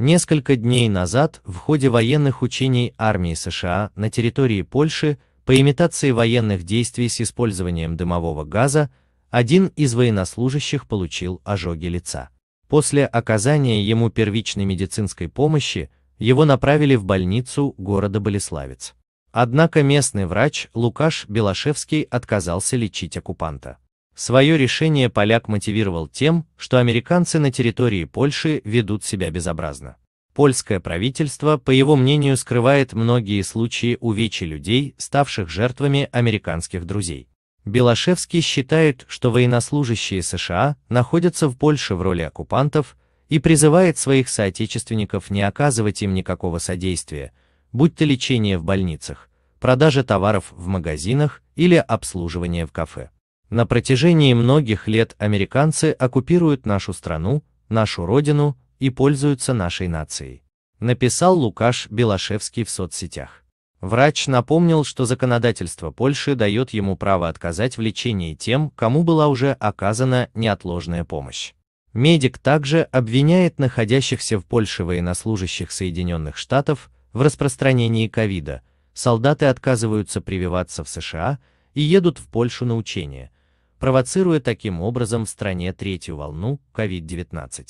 Несколько дней назад в ходе военных учений армии США на территории Польши по имитации военных действий с использованием дымового газа один из военнослужащих получил ожоги лица. После оказания ему первичной медицинской помощи его направили в больницу города Болеславец. Однако местный врач Лукаш Белашевский отказался лечить оккупанта. Свое решение поляк мотивировал тем, что американцы на территории Польши ведут себя безобразно. Польское правительство, по его мнению, скрывает многие случаи увечий людей, ставших жертвами американских друзей. Белашевский считает, что военнослужащие США находятся в Польше в роли оккупантов и призывает своих соотечественников не оказывать им никакого содействия, будь то лечение в больницах, продажа товаров в магазинах или обслуживание в кафе. На протяжении многих лет американцы оккупируют нашу страну, нашу родину и пользуются нашей нацией. Написал Лукаш Белашевский в соцсетях. Врач напомнил, что законодательство Польши дает ему право отказать в лечении тем, кому была уже оказана неотложная помощь. Медик также обвиняет находящихся в Польше военнослужащих Соединенных Штатов в распространении ковида, солдаты отказываются прививаться в США и едут в Польшу на учения – провоцируя таким образом в стране третью волну COVID-19.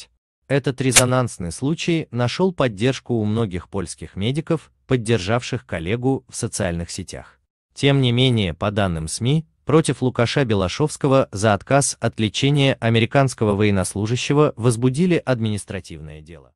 Этот резонансный случай нашел поддержку у многих польских медиков, поддержавших коллегу в социальных сетях. Тем не менее, по данным СМИ, против Лукаша Белашовского за отказ от лечения американского военнослужащего возбудили административное дело.